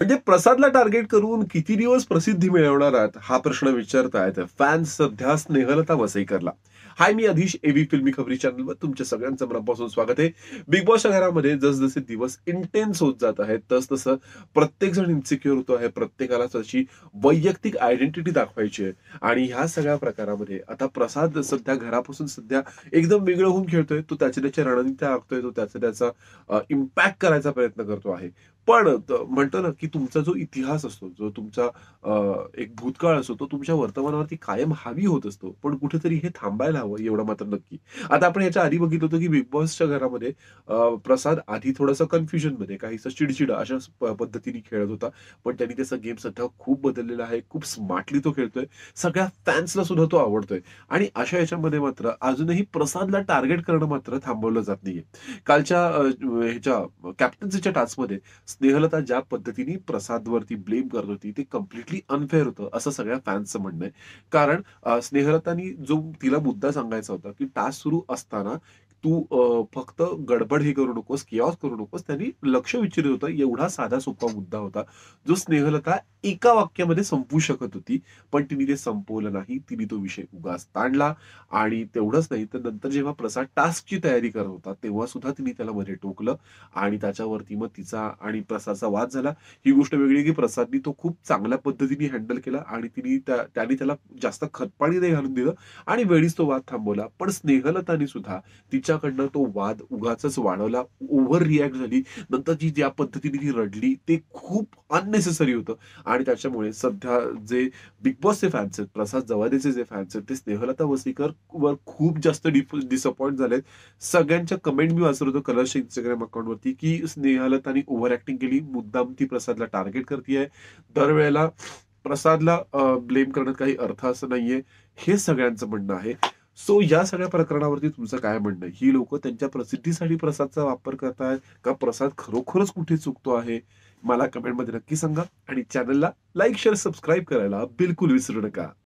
म्हणजे प्रसादला टार्गेट करून किती दिवस प्रसिद्धी मिळवणार आहात हा प्रश्न विचारतायत फॅन्स सध्या स्नेहलता वसईकरला हाय मी अधीश एव्ही फिल्मी खबरी चॅनलवर तुमच्या सगळ्यांचं मनापासून स्वागत आहे बिग बॉसच्या घरामध्ये जसजसे दिवस इंटेन्स होत जात आहेत तस तसं प्रत्येक जण इन्सिक्युअर होतो आहे प्रत्येकाला तशी वैयक्तिक आयडेंटिटी दाखवायची आहे आणि ह्या सगळ्या प्रकारामध्ये आता प्रसाद सध्या घरापासून सध्या एकदम वेगळं होऊन खेळतोय तो त्याच्या त्याच्या रणनीत्या आखतोय तो त्याचा त्याचा इम्पॅक्ट करायचा प्रयत्न करतो आहे पण म्हणतो ना की तुमचा जो इतिहास असतो जो तुमचा एक भूतकाळ असतो तो तुमच्या वर्तमानावरती कायम हावी होत असतो पण कुठेतरी हे थांबायला हवं एवढं मात्र नक्की आता आपण याच्या आधी बघितलं होतं की बिग बॉसच्या घरामध्ये प्रसाद आधी थोडासा कन्फ्युजन मध्ये काहीसा चिडचिड अशा पद्धतीने खेळत होता पण त्यांनी त्याचा गेम सध्या खूप बदललेला आहे खूप स्मार्टली तो खेळतोय सगळ्या फॅन्सला सुद्धा तो आवडतोय आणि अशा याच्यामध्ये मात्र अजूनही प्रसादला टार्गेट करणं मात्र थांबवलं जात नाहीये कालच्या ह्याच्या कॅप्टन्सीच्या टास्कमध्ये स्नेहलता ज्या पद्धतीने प्रसादवरती ब्लेम करत होती ते कम्प्लिटली अनफेअर होतं असं सगळ्या फॅन्सचं म्हणणं आहे कारण स्नेहलतानी जो तिला मुद्दा सांगायचा होता की टास्क सुरू असताना तू फक्त गडबड हे करू नकोस किओस करू नकोस त्यांनी लक्ष विचारित होतं एवढा साधा सोपा मुद्दा होता जो स्नेहलता एका वाक्यामध्ये संपू शकत होती पण तिने ते संपवलं नाही तिने तो विषय उगास ताणला आणि तेवढंच नाही तर नंतर जेव्हा प्रसाद टास्कची तयारी करत होता तेव्हा सुद्धा तिने त्याला मध्ये टोकलं आणि त्याच्यावरती मग तिचा आणि प्रसादचा वाद झाला ही गोष्ट वेगळी की प्रसादनी तो खूप चांगल्या पद्धतीने हँडल केला आणि तिने त्याने त्याला जास्त खतपाणी नाही घालून दिलं आणि वेळीच तो वाद थांबवला पण स्नेहलतानी सुद्धा तिच्या तिच्याकडनं तो वाद उगाच वाढवला ओव्हर रिॲक्ट झाली नंतर जी ज्या पद्धतीने ती रडली ते खूप अननेसेसरी होतं आणि त्याच्यामुळे सध्या जे बिग बॉसचे फॅन्स आहेत प्रसाद जवादेचे जे फॅन्स आहेत ते स्नेहलता वसीकर वर खूप जास्त डिसअपॉइंट झालेत सगळ्यांच्या कमेंट मी वाचत होतो कलर्स इंस्टाग्राम अकाउंटवरती की स्नेहलतानी ओव्हर ऍक्टिंग केली मुद्दाम ती प्रसादला टार्गेट करते दरवेळेला प्रसादला ब्लेम करण्यात काही अर्थ असं नाहीये हे सगळ्यांचं म्हणणं आहे सो या सगळ्या प्रकरणावरती तुमचं काय म्हणणं ही लोक त्यांच्या प्रसिद्धीसाठी प्रसादचा वापर करतायत का प्रसाद खरोखरच कुठे चुकतो आहे मला कमेंटमध्ये नक्की सांगा आणि चॅनलला लाईक शेअर सबस्क्राईब करायला बिलकुल विसरू नका